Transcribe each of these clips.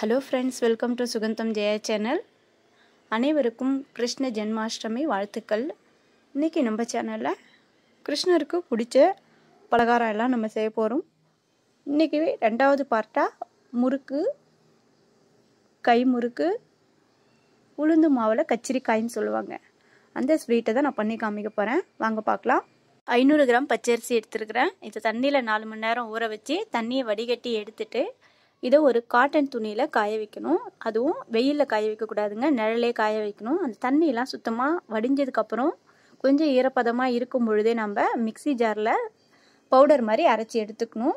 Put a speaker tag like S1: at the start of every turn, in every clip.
S1: hello friends welcome to Sugandham Jaya channel அனைவருக்கும் கிருஷ்ண ஜென்மாஷ்டமி வாழ்த்துக்கள் இன்றைக்கி நம்ம சேனலில் கிருஷ்ணருக்கு பிடிச்ச பலகாரம் எல்லாம் நம்ம செய்ய போகிறோம் இன்றைக்கி ரெண்டாவது பார்ட்டாக முறுக்கு கை முறுக்கு உளுந்து மாவில் கச்சிரிக்காயின்னு சொல்லுவாங்க அந்த ஸ்வீட்டை தான் நான் பண்ணி காமிக்க போகிறேன் வாங்க பார்க்கலாம் ஐநூறு கிராம் பச்சரிசி எடுத்துருக்கிறேன் இதை தண்ணியில் நாலு மணி நேரம் ஊற வச்சு தண்ணியை வடிகட்டி எடுத்துகிட்டு இதை ஒரு காட்டன் துணியில் காய வைக்கணும் அதுவும் வெயிலில் காய வைக்கக்கூடாதுங்க நிழலே காய வைக்கணும் அந்த தண்ணியெலாம் சுத்தமாக வடிஞ்சதுக்கப்புறம் கொஞ்சம் ஈரப்பதமாக இருக்கும் பொழுதே நம்ம மிக்சி ஜாரில் பவுடர் மாதிரி அரைச்சி எடுத்துக்கணும்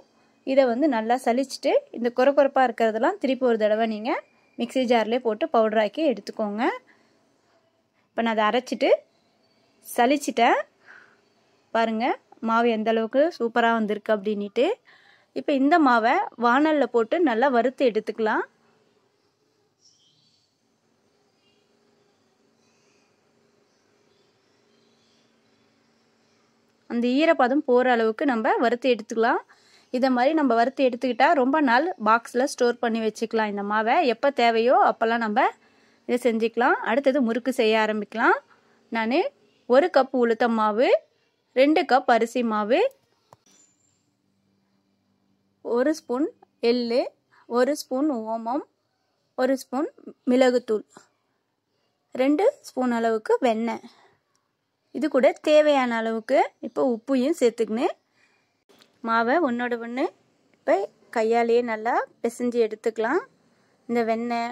S1: இதை வந்து நல்லா சலிச்சுட்டு இந்த குறப்பாக இருக்கிறதெல்லாம் திருப்பி ஒரு தடவை நீங்கள் மிக்சி ஜார்லேயே போட்டு பவுடராக்கி எடுத்துக்கோங்க இப்போ நான் அதை அரைச்சிட்டு சலிச்சிட்டேன் பாருங்கள் மாவு எந்த அளவுக்கு சூப்பராக வந்திருக்கு அப்படின்ட்டு இப்போ இந்த மாவை வானலில் போட்டு நல்லா வறுத்து எடுத்துக்கலாம் அந்த ஈரப்பதம் போகிற அளவுக்கு நம்ம வறுத்து எடுத்துக்கலாம் இதை மாதிரி நம்ம வறுத்து எடுத்துக்கிட்டால் ரொம்ப நாள் பாக்ஸில் ஸ்டோர் பண்ணி வச்சுக்கலாம் இந்த மாவை எப்போ தேவையோ அப்போல்லாம் நம்ம இதை செஞ்சுக்கலாம் அடுத்தது முறுக்கு செய்ய ஆரம்பிக்கலாம் நான் ஒரு கப் உளுத்த மாவு ரெண்டு கப் அரிசி மாவு ஒரு ஸ்பூன் எள் ஒரு ஸ்பூன் ஓமம் ஒரு ஸ்பூன் மிளகுத்தூள் ரெண்டு ஸ்பூன் அளவுக்கு வெண்ணெய் இது கூட தேவையான அளவுக்கு இப்போ உப்பையும் சேர்த்துக்கினேன் மாவை ஒன்றோட ஒன்று இப்போ கையாலேயே நல்லா பிசைஞ்சு எடுத்துக்கலாம் இந்த வெண்ணெய்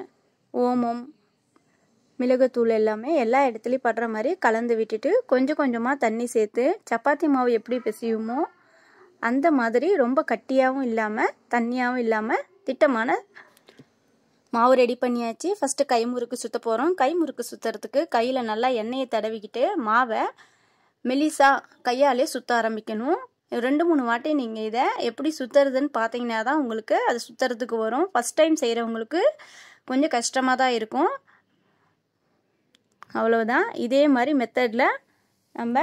S1: ஓமம் மிளகுத்தூள் எல்லாமே எல்லா இடத்துலையும் படுற மாதிரி கலந்து விட்டுட்டு கொஞ்சம் கொஞ்சமாக தண்ணி சேர்த்து சப்பாத்தி மாவு எப்படி பிசையுமோ அந்த மாதிரி ரொம்ப கட்டியாகவும் இல்லாமல் தண்ணியாகவும் இல்லாமல் திட்டமான மாவு ரெடி பண்ணியாச்சு ஃபஸ்ட்டு கை முறுக்கு சுற்ற போகிறோம் கை முறுக்கு சுற்றுறதுக்கு கையில் நல்லா எண்ணெயை தடவிக்கிட்டு மாவை மெலிசா கையாலே சுற்ற ஆரம்பிக்கணும் ரெண்டு மூணு வாட்டி நீங்கள் இதை எப்படி சுற்றுறதுன்னு பார்த்தீங்கன்னா தான் உங்களுக்கு அது சுற்றுறதுக்கு வரும் ஃபஸ்ட் டைம் செய்கிறவங்களுக்கு கொஞ்சம் கஷ்டமாக தான் இருக்கும் அவ்வளோதான் இதே மாதிரி மெத்தடில் நம்ம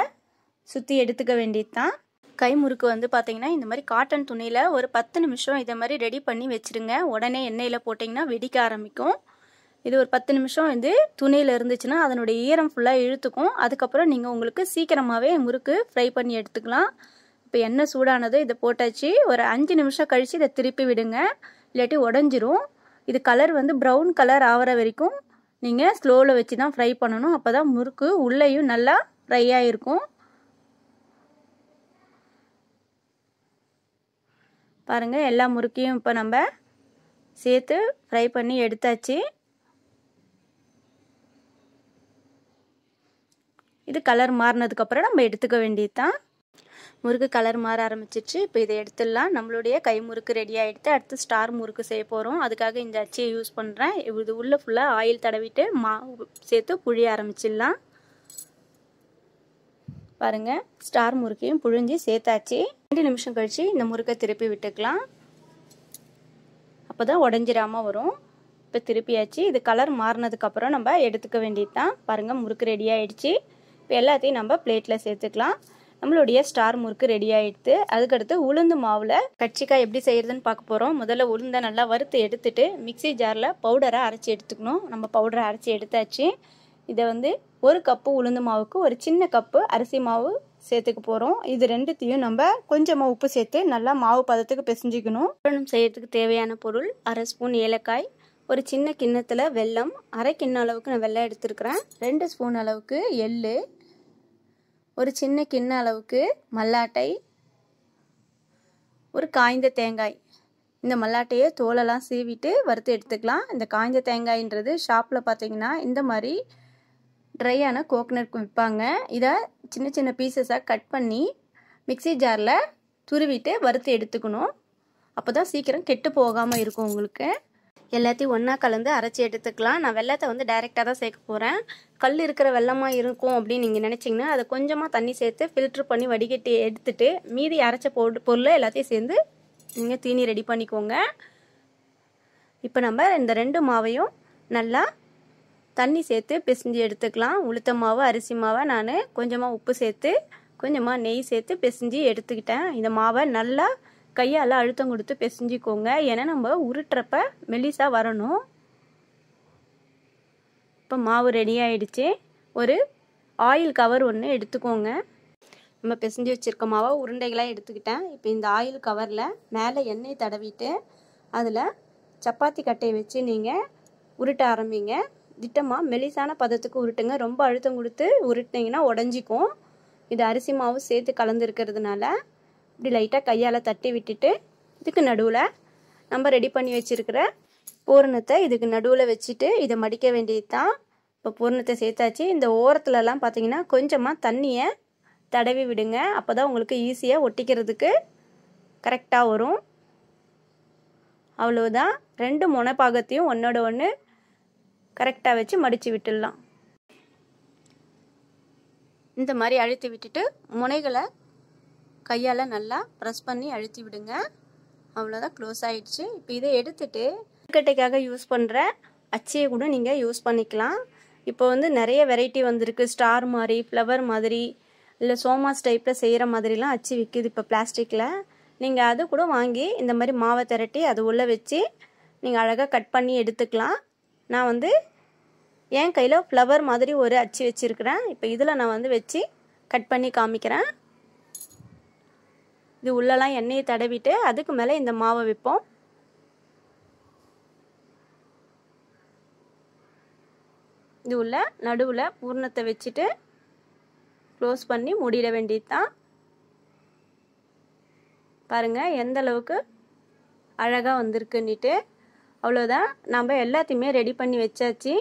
S1: சுற்றி எடுத்துக்க வேண்டியது தான் கை முறுக்கு வந்து பார்த்தீங்கன்னா இந்த மாதிரி காட்டன் துணியில் ஒரு பத்து நிமிஷம் இதை மாதிரி ரெடி பண்ணி வச்சுருங்க உடனே எண்ணெயில் போட்டிங்கன்னா வெடிக்க ஆரம்பிக்கும் இது ஒரு பத்து நிமிஷம் வந்து துணியில் இருந்துச்சுன்னா அதனுடைய ஈரம் ஃபுல்லாக இழுத்துக்கும் அதுக்கப்புறம் நீங்கள் உங்களுக்கு சீக்கிரமாகவே முறுக்கு ஃப்ரை பண்ணி எடுத்துக்கலாம் இப்போ எண்ணெய் சூடானதோ இதை போட்டாச்சு ஒரு அஞ்சு நிமிஷம் கழித்து இதை திருப்பி விடுங்க இல்லாட்டி உடஞ்சிரும் இது கலர் வந்து ப்ரௌன் கலர் ஆகிற வரைக்கும் நீங்கள் ஸ்லோவில் வச்சு தான் ஃப்ரை பண்ணணும் அப்போ தான் முறுக்கு உள்ளேயும் நல்லா ஃப்ரை ஆகிருக்கும் பாருங்கள் எல்லா முறுக்கையும் இப்போ நம்ம சேர்த்து ஃப்ரை பண்ணி எடுத்தாச்சு இது கலர் மாறினதுக்கப்புறம் நம்ம எடுத்துக்க வேண்டியது தான் முறுக்கு கலர் மாற ஆரம்பிச்சிச்சு இப்போ இதை எடுத்துடலாம் நம்மளுடைய கை முறுக்கு ரெடி ஆகிடுத்து அடுத்து ஸ்டார் முறுக்கு செய்ய போகிறோம் அதுக்காக இந்த அச்சியை யூஸ் பண்ணுறேன் இது உள்ளே ஃபுல்லாக ஆயில் தடவிட்டு மா சேர்த்து புழிய ஆரம்பிச்சிடலாம் பாருங்கள் ஸ்டார் முறுக்கையும் புழிஞ்சு சேர்த்தாச்சு ரெண்டு நிமிஷம் கழிச்சு இந்த முறுக்கை திருப்பி விட்டுக்கலாம் அப்போ தான் உடஞ்சிராம வரும் இப்போ திருப்பியாச்சு இது கலர் மாறினதுக்கப்புறம் நம்ம எடுத்துக்க வேண்டியது தான் பாருங்கள் முறுக்கு ரெடி ஆகிடுச்சு இப்போ எல்லாத்தையும் நம்ம பிளேட்டில் சேர்த்துக்கலாம் நம்மளுடைய ஸ்டார் முறுக்கு ரெடி ஆகிடுது அதுக்கடுத்து உளுந்து மாவில் கட்சிக்காய் எப்படி செய்கிறதுன்னு பார்க்க போகிறோம் முதல்ல உளுந்தை நல்லா வறுத்து எடுத்துட்டு மிக்சி ஜாரில் பவுடரை அரைச்சி எடுத்துக்கணும் நம்ம பவுடரை அரைச்சி எடுத்தாச்சு இதை வந்து ஒரு கப்பு உளுந்து மாவுக்கு ஒரு சின்ன கப்பு அரிசி மாவு சேர்த்துக்க போகிறோம் இது ரெண்டுத்தையும் நம்ம கொஞ்சமாக உப்பு சேர்த்து நல்லா மாவு பதத்துக்கு பிசைஞ்சிக்கணும் பூரணம் செய்யறதுக்கு தேவையான பொருள் அரை ஸ்பூன் ஏலக்காய் ஒரு சின்ன கிண்ணத்தில் வெல்லம் அரை கிண்ண அளவுக்கு நான் வெள்ளம் எடுத்துருக்குறேன் ரெண்டு ஸ்பூன் அளவுக்கு எள் ஒரு சின்ன கிண்ண அளவுக்கு மல்லாட்டை ஒரு காய்ந்த தேங்காய் இந்த மல்லாட்டையை தோலெல்லாம் சீவிட்டு வறுத்து எடுத்துக்கலாம் இந்த காய்ந்த தேங்காயின்றது ஷாப்பில் பார்த்தீங்கன்னா இந்த மாதிரி ட்ரையான கோகனட் விற்பாங்க இதை சின்ன சின்ன பீசஸாக கட் பண்ணி மிக்சி ஜாரில் துருவிட்டு வறுத்து எடுத்துக்கணும் அப்போ தான் சீக்கிரம் கெட்டு போகாமல் இருக்கும் உங்களுக்கு எல்லாத்தையும் ஒன்றா கலந்து அரைச்சி எடுத்துக்கலாம் நான் வெள்ளத்தை வந்து டைரெக்டாக தான் சேர்க்க போகிறேன் கல் இருக்கிற வெள்ளமாக இருக்கும் அப்படின்னு நீங்கள் நினச்சிங்கன்னா அதை கொஞ்சமாக தண்ணி சேர்த்து ஃபில்ட்ரு பண்ணி வடிகட்டி எடுத்துட்டு மீதி அரைச்ச போட்டு பொருளை எல்லாத்தையும் சேர்ந்து நீங்கள் தீனி ரெடி பண்ணிக்கோங்க இப்போ நம்ம இந்த ரெண்டு மாவையும் நல்லா தண்ணி சேர்த்து பிசைஞ்சு எடுத்துக்கலாம் உளுத்த மாவு அரிசி மாவை நான் கொஞ்சமாக உப்பு சேர்த்து கொஞ்சமாக நெய் சேர்த்து பிசைஞ்சு எடுத்துக்கிட்டேன் இந்த மாவை நல்லா கையால் அழுத்தம் கொடுத்து பிசைஞ்சிக்கோங்க ஏன்னா நம்ம உருட்டுறப்ப மெலிசாக வரணும் இப்போ மாவு ரெடி ஆயிடுச்சு ஒரு ஆயில் கவர் ஒன்று எடுத்துக்கோங்க நம்ம பிசைஞ்சு வச்சுருக்க மாவை உருண்டைகளாக எடுத்துக்கிட்டேன் இப்போ இந்த ஆயில் கவரில் மேலே எண்ணெய் தடவிட்டு அதில் சப்பாத்தி கட்டையை வச்சு நீங்கள் உருட்ட ஆரம்பிங்க திட்டமாக மெலிசான பதத்துக்கு உருட்டுங்க ரொம்ப அழுத்தம் கொடுத்து உருட்டினீங்கன்னா உடஞ்சிக்கும் இது அரிசி மாவு சேர்த்து கலந்துருக்கிறதுனால இப்படி லைட்டாக கையால் தட்டி விட்டுட்டு இதுக்கு நடுவில் நம்ம ரெடி பண்ணி வச்சுருக்கிற பூரணத்தை இதுக்கு நடுவில் வச்சுட்டு இதை மடிக்க வேண்டியது தான் இப்போ பூரணத்தை சேர்த்தாச்சு இந்த ஓரத்துலலாம் பார்த்தீங்கன்னா கொஞ்சமாக தண்ணியை தடவி விடுங்க அப்போ தான் உங்களுக்கு ஈஸியாக ஒட்டிக்கிறதுக்கு கரெக்டாக வரும் அவ்வளோதான் ரெண்டு முனைப்பாகத்தையும் ஒன்றோட ஒன்று கரெக்டாக வச்சு மடித்து விட்டுடலாம் இந்த மாதிரி அழுத்தி விட்டுட்டு முனைகளை கையால் நல்லா ப்ரெஸ் பண்ணி அழுத்தி விடுங்க அவ்வளோதான் க்ளோஸ் ஆகிடுச்சு இப்போ இதை எடுத்துகிட்டு கட்டைக்காக யூஸ் பண்ணுற அச்சையை கூட நீங்கள் யூஸ் பண்ணிக்கலாம் இப்போ வந்து நிறைய வெரைட்டி வந்திருக்கு ஸ்டார் மாதிரி ஃப்ளவர் மாதிரி இல்லை சோமாஸ் டைப்பில் செய்கிற மாதிரிலாம் அச்சு விற்கிது இப்போ பிளாஸ்டிக்கில் நீங்கள் அது கூட வாங்கி இந்த மாதிரி மாவை திரட்டி அது உள்ளே வச்சு நீங்கள் அழகாக கட் பண்ணி எடுத்துக்கலாம் நான் வந்து என் கையில் ஃப்ளவர் மாதிரி ஒரு அச்சு வச்சுருக்கிறேன் இப்போ இதில் நான் வந்து வச்சு கட் பண்ணி காமிக்கிறேன் இது உள்ளெல்லாம் எண்ணெயை தடவிட்டு அதுக்கு மேலே இந்த மாவை வைப்போம் இது உள்ள நடுவில் பூர்ணத்தை வச்சுட்டு க்ளோஸ் பண்ணி முடியிட வேண்டியது தான் பாருங்கள் எந்தளவுக்கு அழகாக வந்திருக்குன்னிட்டு அவ்வளோதான் நம்ம எல்லாத்தையுமே ரெடி பண்ணி வச்சாச்சு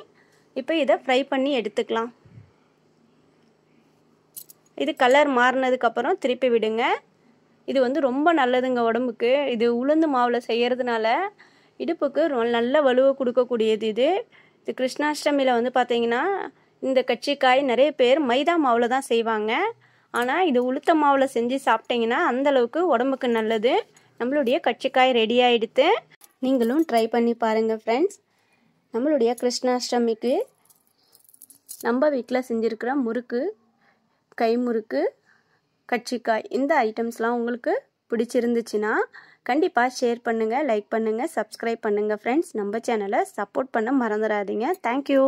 S1: இப்போ இதை ஃப்ரை பண்ணி எடுத்துக்கலாம் இது கலர் மாறினதுக்கப்புறம் திருப்பி விடுங்க இது வந்து ரொம்ப நல்லதுங்க உடம்புக்கு இது உளுந்து மாவில் செய்கிறதுனால இடுப்புக்கு நல்ல வலுவை கொடுக்கக்கூடியது இது இது கிருஷ்ணாஷ்டமியில் வந்து பார்த்தீங்கன்னா இந்த கட்சிக்காய் நிறைய பேர் மைதா மாவில் தான் செய்வாங்க ஆனால் இது உளுத்த மாவில் செஞ்சு சாப்பிட்டிங்கன்னா அந்தளவுக்கு உடம்புக்கு நல்லது நம்மளுடைய கட்சிக்காய் ரெடி ஆகிடுத்து நீங்களும் ட்ரை பண்ணி பாருங்கள் ஃப்ரெண்ட்ஸ் நம்மளுடைய கிருஷ்ணாஷ்டமிக்கு நம்ம வீட்டில் செஞ்சுருக்கிற முறுக்கு கை முறுக்கு கட்சிக்காய் இந்த ஐட்டம்ஸ்லாம் உங்களுக்கு பிடிச்சிருந்துச்சுன்னா கண்டிப்பாக ஷேர் பண்ணுங்கள் லைக் பண்ணுங்கள் சப்ஸ்கிரைப் பண்ணுங்கள் ஃப்ரெண்ட்ஸ் நம்ம சேனலை சப்போர்ட் பண்ண மறந்துடாதீங்க தேங்க்யூ